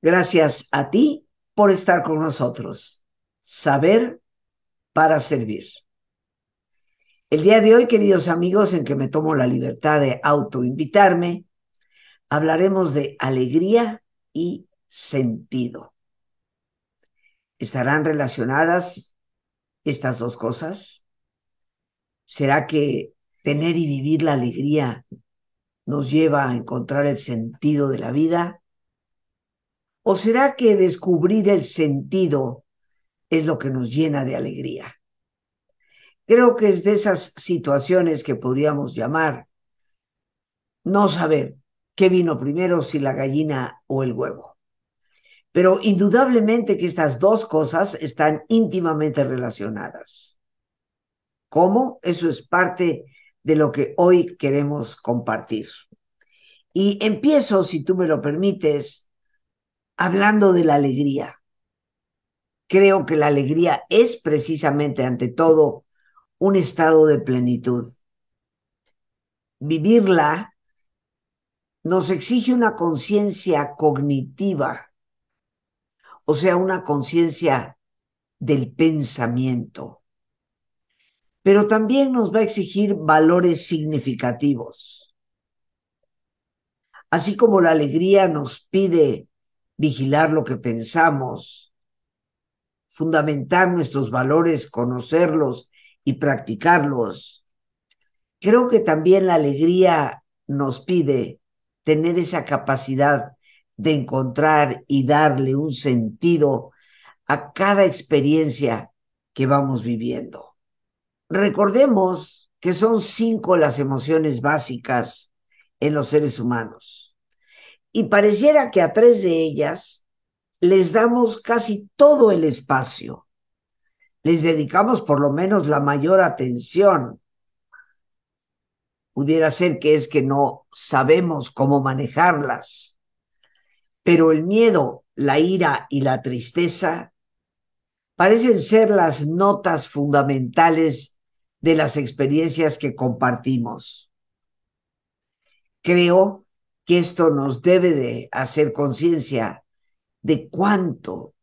Gracias a ti por estar con nosotros. Saber para servir. El día de hoy, queridos amigos, en que me tomo la libertad de autoinvitarme, hablaremos de alegría y sentido. ¿Estarán relacionadas estas dos cosas? ¿Será que tener y vivir la alegría nos lleva a encontrar el sentido de la vida? ¿O será que descubrir el sentido es lo que nos llena de alegría? Creo que es de esas situaciones que podríamos llamar no saber qué vino primero, si la gallina o el huevo. Pero indudablemente que estas dos cosas están íntimamente relacionadas. ¿Cómo? Eso es parte de lo que hoy queremos compartir. Y empiezo, si tú me lo permites, hablando de la alegría. Creo que la alegría es precisamente, ante todo, un estado de plenitud. Vivirla nos exige una conciencia cognitiva, o sea, una conciencia del pensamiento, pero también nos va a exigir valores significativos. Así como la alegría nos pide vigilar lo que pensamos, fundamentar nuestros valores, conocerlos y practicarlos. Creo que también la alegría nos pide tener esa capacidad de encontrar y darle un sentido a cada experiencia que vamos viviendo. Recordemos que son cinco las emociones básicas en los seres humanos y pareciera que a tres de ellas les damos casi todo el espacio, les dedicamos por lo menos la mayor atención. Pudiera ser que es que no sabemos cómo manejarlas, pero el miedo, la ira y la tristeza parecen ser las notas fundamentales de las experiencias que compartimos. Creo que esto nos debe de hacer conciencia de cuánto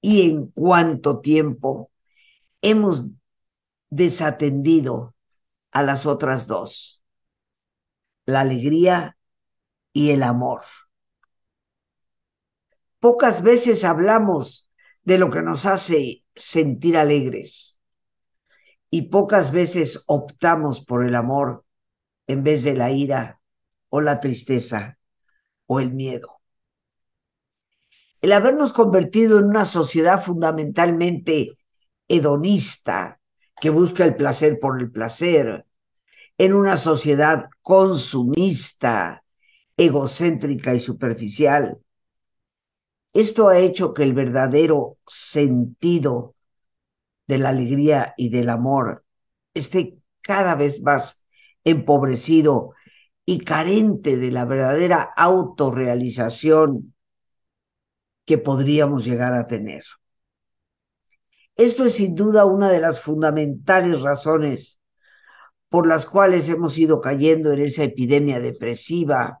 y en cuánto tiempo hemos desatendido a las otras dos, la alegría y el amor. Pocas veces hablamos de lo que nos hace sentir alegres y pocas veces optamos por el amor en vez de la ira o la tristeza o el miedo. El habernos convertido en una sociedad fundamentalmente hedonista, que busca el placer por el placer, en una sociedad consumista, egocéntrica y superficial. Esto ha hecho que el verdadero sentido de la alegría y del amor esté cada vez más empobrecido y carente de la verdadera autorrealización que podríamos llegar a tener. Esto es sin duda una de las fundamentales razones por las cuales hemos ido cayendo en esa epidemia depresiva,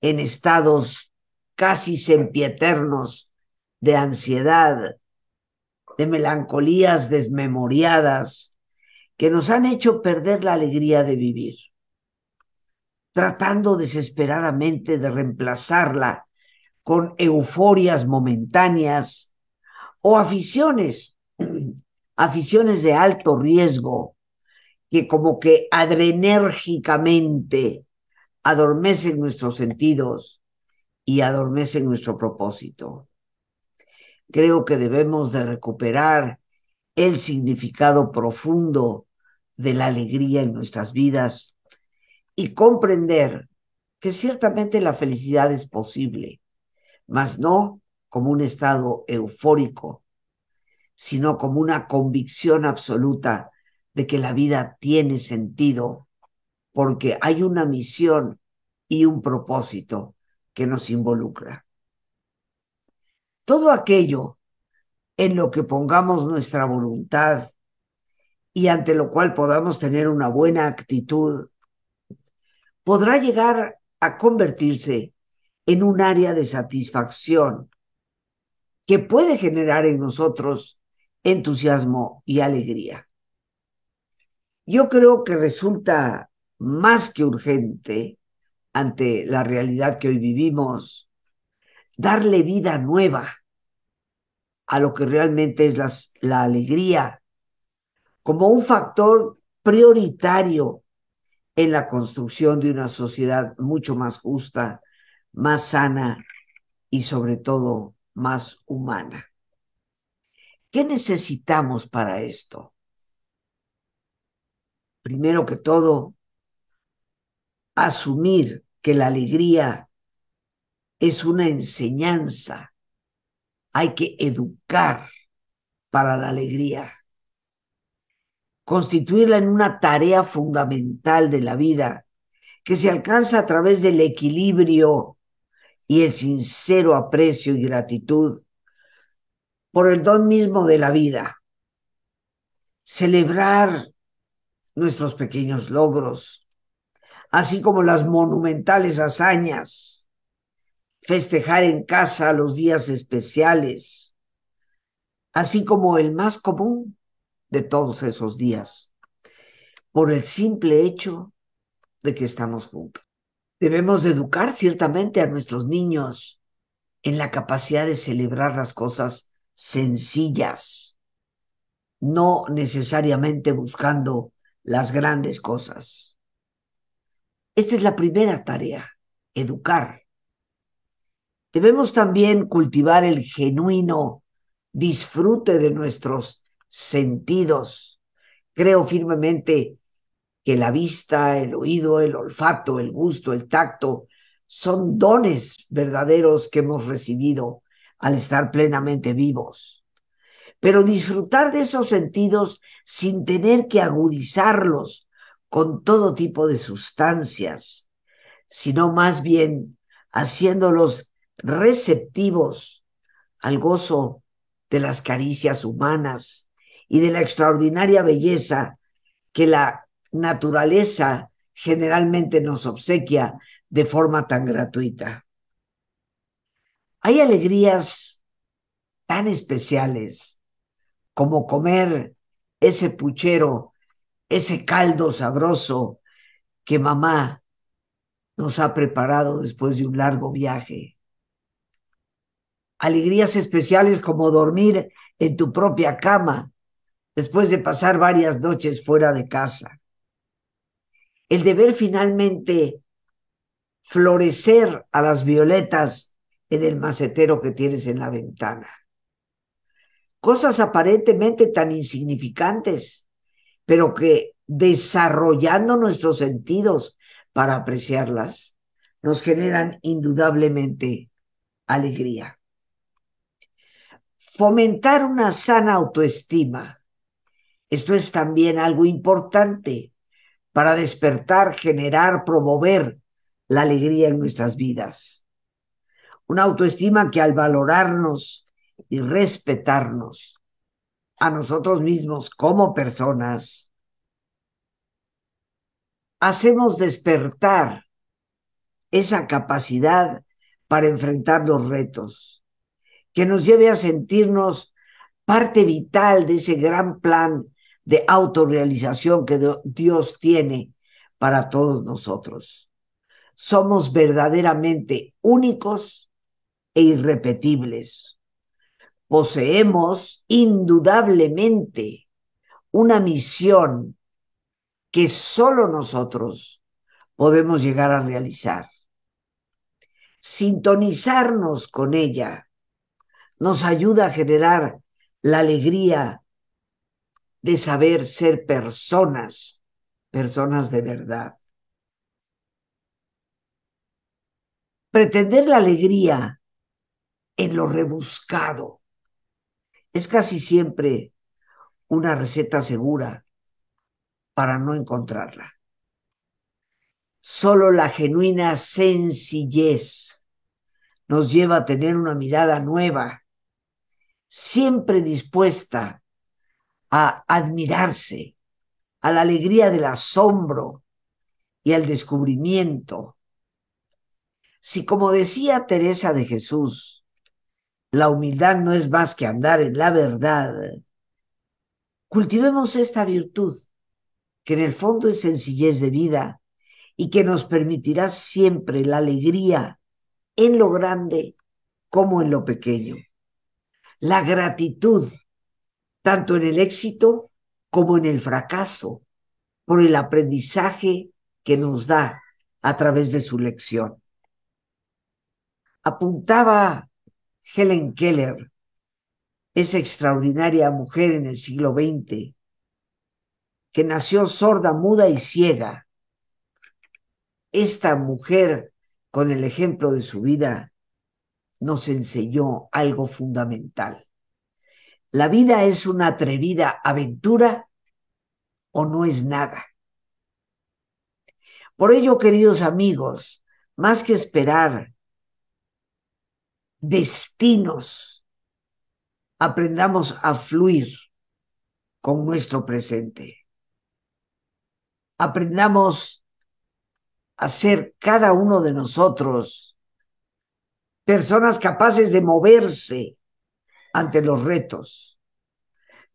en estados casi sempieternos de ansiedad, de melancolías desmemoriadas, que nos han hecho perder la alegría de vivir tratando desesperadamente de reemplazarla con euforias momentáneas o aficiones, aficiones de alto riesgo, que como que adrenérgicamente adormecen nuestros sentidos y adormecen nuestro propósito. Creo que debemos de recuperar el significado profundo de la alegría en nuestras vidas y comprender que ciertamente la felicidad es posible, mas no como un estado eufórico, sino como una convicción absoluta de que la vida tiene sentido, porque hay una misión y un propósito que nos involucra. Todo aquello en lo que pongamos nuestra voluntad y ante lo cual podamos tener una buena actitud podrá llegar a convertirse en un área de satisfacción que puede generar en nosotros entusiasmo y alegría. Yo creo que resulta más que urgente, ante la realidad que hoy vivimos, darle vida nueva a lo que realmente es la alegría como un factor prioritario en la construcción de una sociedad mucho más justa, más sana y sobre todo más humana. ¿Qué necesitamos para esto? Primero que todo, asumir que la alegría es una enseñanza. Hay que educar para la alegría constituirla en una tarea fundamental de la vida, que se alcanza a través del equilibrio y el sincero aprecio y gratitud por el don mismo de la vida. Celebrar nuestros pequeños logros, así como las monumentales hazañas, festejar en casa los días especiales, así como el más común, de todos esos días, por el simple hecho de que estamos juntos. Debemos educar ciertamente a nuestros niños en la capacidad de celebrar las cosas sencillas, no necesariamente buscando las grandes cosas. Esta es la primera tarea, educar. Debemos también cultivar el genuino disfrute de nuestros sentidos. Creo firmemente que la vista, el oído, el olfato, el gusto, el tacto son dones verdaderos que hemos recibido al estar plenamente vivos. Pero disfrutar de esos sentidos sin tener que agudizarlos con todo tipo de sustancias, sino más bien haciéndolos receptivos al gozo de las caricias humanas, y de la extraordinaria belleza que la naturaleza generalmente nos obsequia de forma tan gratuita. Hay alegrías tan especiales como comer ese puchero, ese caldo sabroso que mamá nos ha preparado después de un largo viaje. Alegrías especiales como dormir en tu propia cama después de pasar varias noches fuera de casa. El deber finalmente florecer a las violetas en el macetero que tienes en la ventana. Cosas aparentemente tan insignificantes, pero que desarrollando nuestros sentidos para apreciarlas, nos generan indudablemente alegría. Fomentar una sana autoestima esto es también algo importante para despertar, generar, promover la alegría en nuestras vidas. Una autoestima que al valorarnos y respetarnos a nosotros mismos como personas, hacemos despertar esa capacidad para enfrentar los retos, que nos lleve a sentirnos parte vital de ese gran plan de autorrealización que Dios tiene para todos nosotros. Somos verdaderamente únicos e irrepetibles. Poseemos indudablemente una misión que solo nosotros podemos llegar a realizar. Sintonizarnos con ella nos ayuda a generar la alegría de saber ser personas, personas de verdad. Pretender la alegría en lo rebuscado es casi siempre una receta segura para no encontrarla. Solo la genuina sencillez nos lleva a tener una mirada nueva, siempre dispuesta a admirarse, a la alegría del asombro y al descubrimiento. Si como decía Teresa de Jesús, la humildad no es más que andar en la verdad, cultivemos esta virtud, que en el fondo es sencillez de vida y que nos permitirá siempre la alegría en lo grande como en lo pequeño. La gratitud tanto en el éxito como en el fracaso, por el aprendizaje que nos da a través de su lección. Apuntaba Helen Keller, esa extraordinaria mujer en el siglo XX, que nació sorda, muda y ciega. Esta mujer, con el ejemplo de su vida, nos enseñó algo fundamental. ¿La vida es una atrevida aventura o no es nada? Por ello, queridos amigos, más que esperar destinos, aprendamos a fluir con nuestro presente. Aprendamos a ser cada uno de nosotros personas capaces de moverse ante los retos,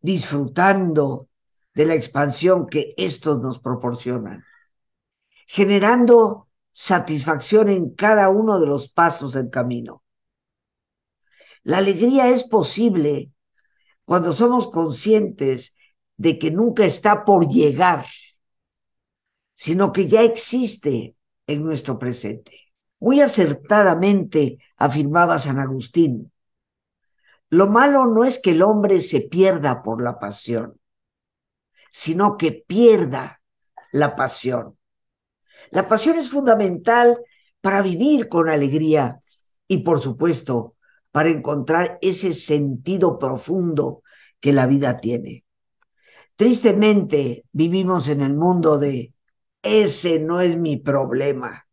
disfrutando de la expansión que estos nos proporcionan, generando satisfacción en cada uno de los pasos del camino. La alegría es posible cuando somos conscientes de que nunca está por llegar, sino que ya existe en nuestro presente. Muy acertadamente afirmaba San Agustín lo malo no es que el hombre se pierda por la pasión, sino que pierda la pasión. La pasión es fundamental para vivir con alegría y por supuesto para encontrar ese sentido profundo que la vida tiene. Tristemente vivimos en el mundo de ese no es mi problema.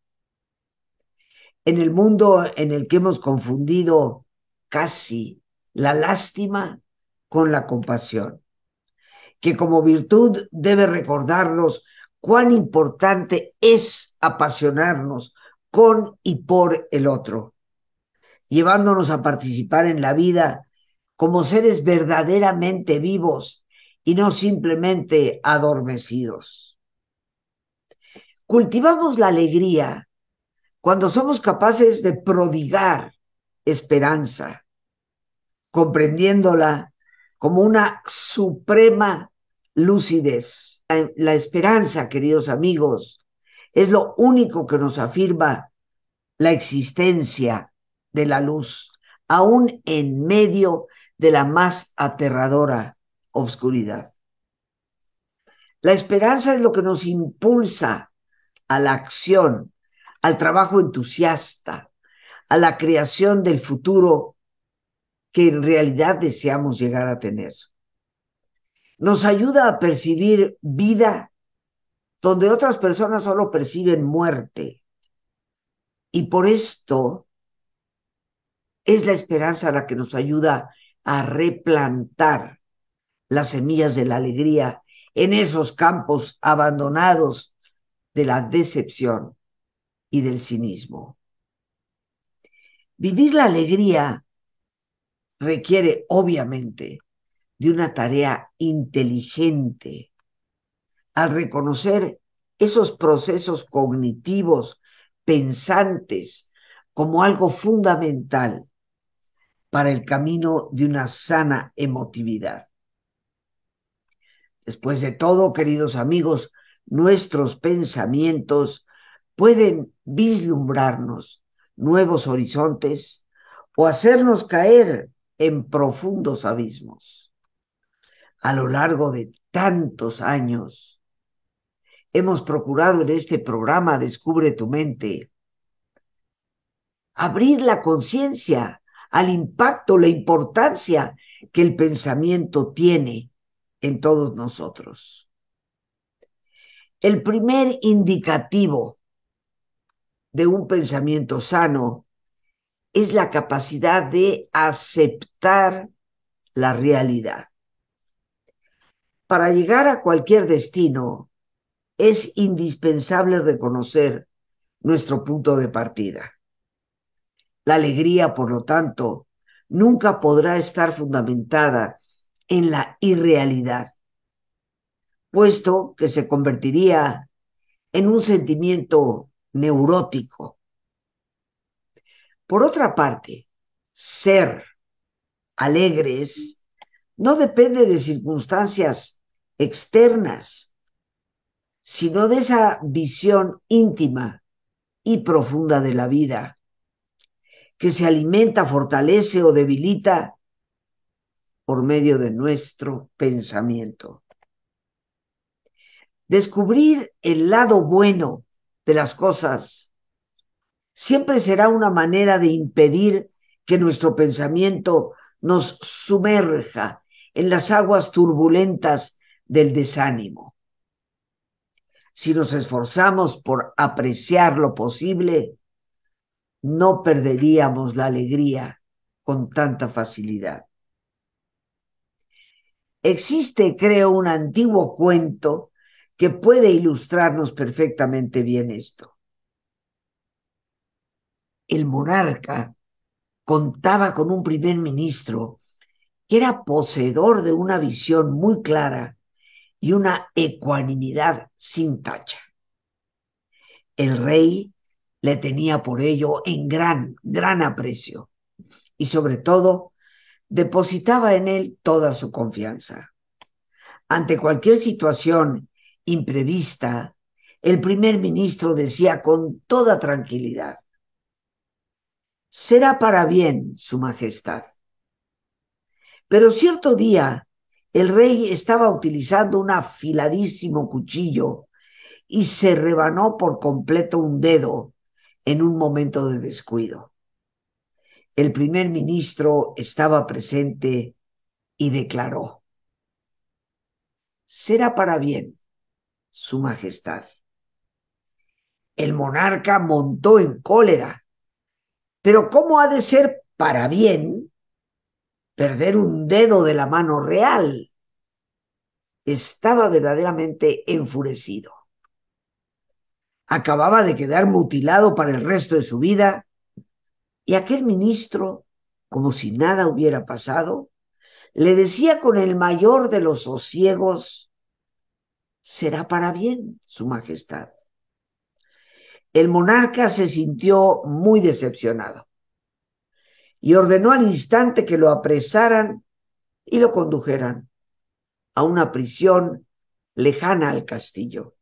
En el mundo en el que hemos confundido casi la lástima con la compasión, que como virtud debe recordarnos cuán importante es apasionarnos con y por el otro, llevándonos a participar en la vida como seres verdaderamente vivos y no simplemente adormecidos. Cultivamos la alegría cuando somos capaces de prodigar esperanza, comprendiéndola como una suprema lucidez. La, esperanza, queridos amigos, es lo único que nos afirma la existencia de la luz, aún en medio de la más aterradora obscuridad. La esperanza es lo que nos impulsa a la acción, al trabajo entusiasta, a la creación del futuro que en realidad deseamos llegar a tener. Nos ayuda a percibir vida donde otras personas solo perciben muerte. Y por esto es la esperanza la que nos ayuda a replantar las semillas de la alegría en esos campos abandonados de la decepción y del cinismo. Vivir la alegría requiere obviamente de una tarea inteligente. Al reconocer esos procesos cognitivos pensantes como algo fundamental para el camino de una sana emotividad. Después de todo, queridos amigos, nuestros pensamientos pueden vislumbrarnos nuevos horizontes o hacernos caer en profundos abismos. A lo largo de tantos años, hemos procurado en este programa Descubre tu mente abrir la conciencia al impacto, la importancia que el pensamiento tiene en todos nosotros. El primer indicativo de un pensamiento sano es la capacidad de aceptar la realidad. Para llegar a cualquier destino es indispensable reconocer nuestro punto de partida. La alegría, por lo tanto, nunca podrá estar fundamentada en la irrealidad, puesto que se convertiría en un sentimiento neurótico por otra parte, ser alegres no depende de circunstancias externas, sino de esa visión íntima y profunda de la vida, que se alimenta, fortalece o debilita por medio de nuestro pensamiento. Descubrir el lado bueno de las cosas siempre será una manera de impedir que nuestro pensamiento nos sumerja en las aguas turbulentas del desánimo. Si nos esforzamos por apreciar lo posible, no perderíamos la alegría con tanta facilidad. Existe, creo, un antiguo cuento que puede ilustrarnos perfectamente bien esto el monarca contaba con un primer ministro que era poseedor de una visión muy clara y una ecuanimidad sin tacha. El rey le tenía por ello en gran, gran aprecio y sobre todo depositaba en él toda su confianza. Ante cualquier situación imprevista, el primer ministro decía con toda tranquilidad, será para bien, Su Majestad. Pero cierto día el rey estaba utilizando un afiladísimo cuchillo y se rebanó por completo un dedo en un momento de descuido. El primer ministro estaba presente y declaró, será para bien, Su Majestad. El monarca montó en cólera pero ¿cómo ha de ser para bien perder un dedo de la mano real? Estaba verdaderamente enfurecido. Acababa de quedar mutilado para el resto de su vida y aquel ministro, como si nada hubiera pasado, le decía con el mayor de los sosiegos, será para bien, Su Majestad el monarca se sintió muy decepcionado y ordenó al instante que lo apresaran y lo condujeran a una prisión lejana al castillo.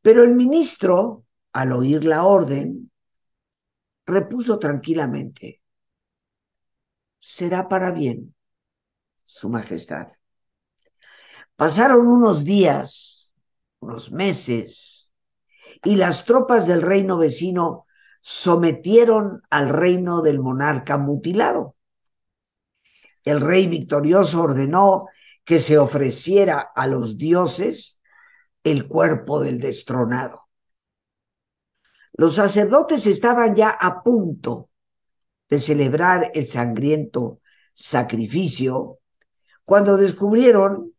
Pero el ministro, al oír la orden, repuso tranquilamente, será para bien, Su Majestad. Pasaron unos días, unos meses, y las tropas del reino vecino sometieron al reino del monarca mutilado. El rey victorioso ordenó que se ofreciera a los dioses el cuerpo del destronado. Los sacerdotes estaban ya a punto de celebrar el sangriento sacrificio cuando descubrieron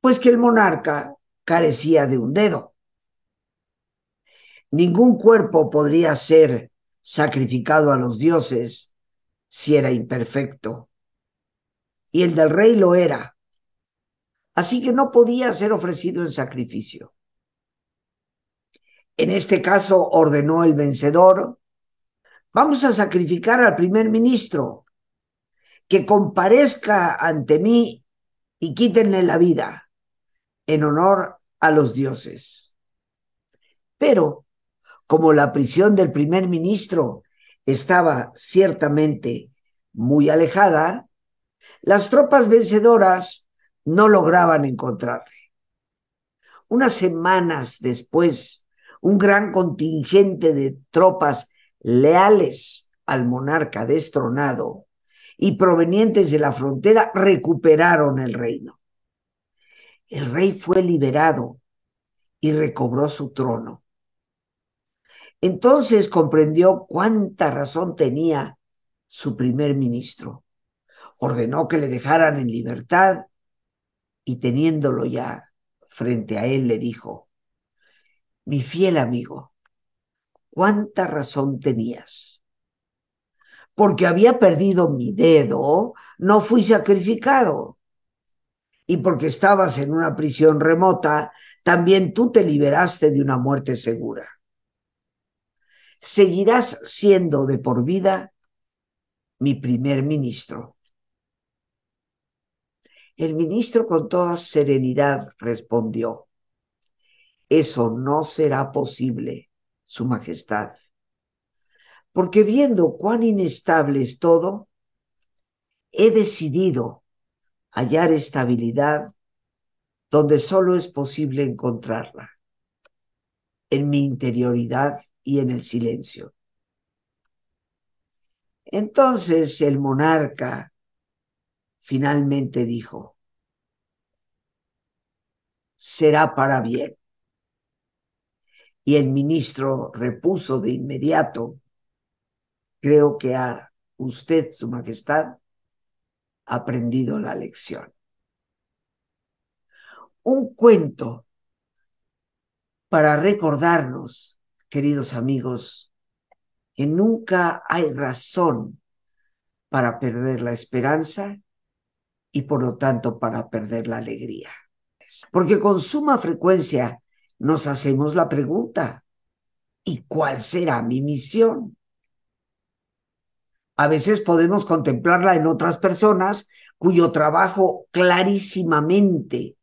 pues que el monarca carecía de un dedo. Ningún cuerpo podría ser sacrificado a los dioses si era imperfecto. Y el del rey lo era. Así que no podía ser ofrecido en sacrificio. En este caso ordenó el vencedor, vamos a sacrificar al primer ministro, que comparezca ante mí y quítenle la vida en honor a los dioses. Pero como la prisión del primer ministro estaba ciertamente muy alejada, las tropas vencedoras no lograban encontrarle. Unas semanas después, un gran contingente de tropas leales al monarca destronado y provenientes de la frontera recuperaron el reino. El rey fue liberado y recobró su trono. Entonces comprendió cuánta razón tenía su primer ministro. Ordenó que le dejaran en libertad y teniéndolo ya frente a él le dijo, mi fiel amigo, cuánta razón tenías. Porque había perdido mi dedo, no fui sacrificado. Y porque estabas en una prisión remota, también tú te liberaste de una muerte segura seguirás siendo de por vida mi primer ministro. El ministro con toda serenidad respondió, eso no será posible, Su Majestad, porque viendo cuán inestable es todo, he decidido hallar estabilidad donde solo es posible encontrarla, en mi interioridad y en el silencio. Entonces el monarca finalmente dijo, será para bien. Y el ministro repuso de inmediato, creo que a usted, Su Majestad, aprendido la lección. Un cuento para recordarnos queridos amigos, que nunca hay razón para perder la esperanza y por lo tanto para perder la alegría. Porque con suma frecuencia nos hacemos la pregunta, ¿y cuál será mi misión? A veces podemos contemplarla en otras personas cuyo trabajo clarísimamente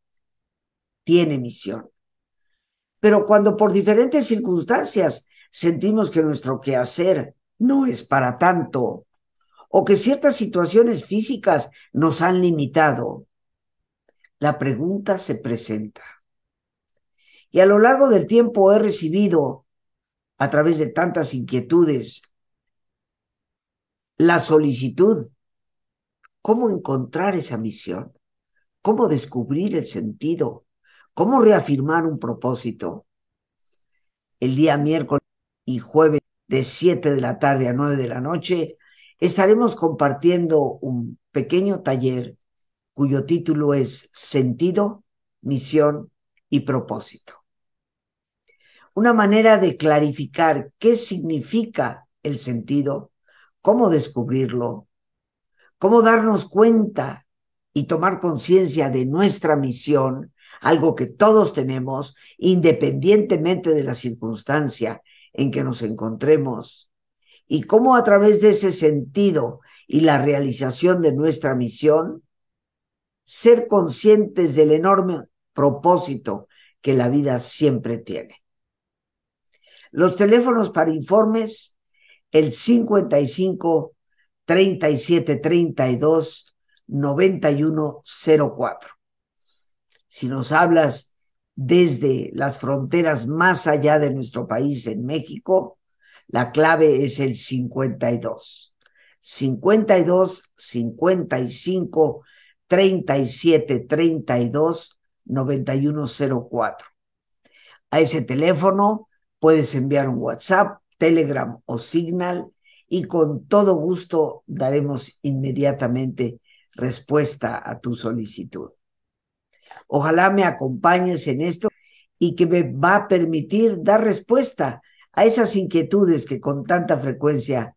tiene misión. Pero cuando por diferentes circunstancias sentimos que nuestro quehacer no es para tanto, o que ciertas situaciones físicas nos han limitado, la pregunta se presenta. Y a lo largo del tiempo he recibido, a través de tantas inquietudes, la solicitud, cómo encontrar esa misión, cómo descubrir el sentido, ¿Cómo reafirmar un propósito el día miércoles y jueves de 7 de la tarde a 9 de la noche? Estaremos compartiendo un pequeño taller cuyo título es Sentido, Misión y Propósito. Una manera de clarificar qué significa el sentido, cómo descubrirlo, cómo darnos cuenta y tomar conciencia de nuestra misión algo que todos tenemos, independientemente de la circunstancia en que nos encontremos, y cómo a través de ese sentido y la realización de nuestra misión, ser conscientes del enorme propósito que la vida siempre tiene. Los teléfonos para informes, el 55 37 32 91 04 si nos hablas desde las fronteras más allá de nuestro país, en México, la clave es el 52. 52, 55, 37, 32, 9104. A ese teléfono puedes enviar un WhatsApp, Telegram o Signal y con todo gusto daremos inmediatamente respuesta a tu solicitud. Ojalá me acompañes en esto y que me va a permitir dar respuesta a esas inquietudes que con tanta frecuencia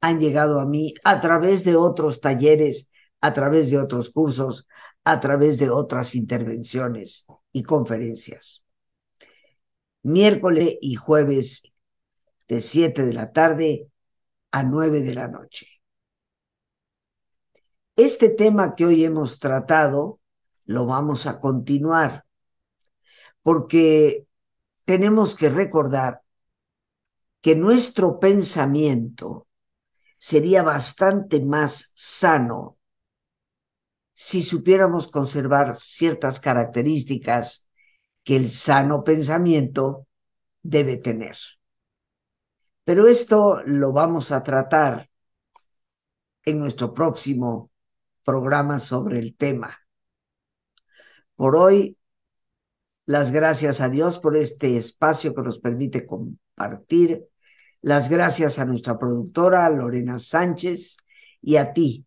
han llegado a mí a través de otros talleres, a través de otros cursos, a través de otras intervenciones y conferencias. Miércoles y jueves de 7 de la tarde a 9 de la noche. Este tema que hoy hemos tratado lo vamos a continuar, porque tenemos que recordar que nuestro pensamiento sería bastante más sano si supiéramos conservar ciertas características que el sano pensamiento debe tener. Pero esto lo vamos a tratar en nuestro próximo programa sobre el tema por hoy. Las gracias a Dios por este espacio que nos permite compartir. Las gracias a nuestra productora Lorena Sánchez y a ti,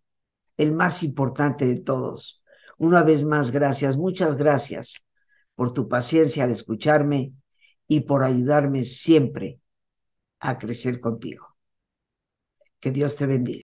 el más importante de todos. Una vez más, gracias, muchas gracias por tu paciencia al escucharme y por ayudarme siempre a crecer contigo. Que Dios te bendiga.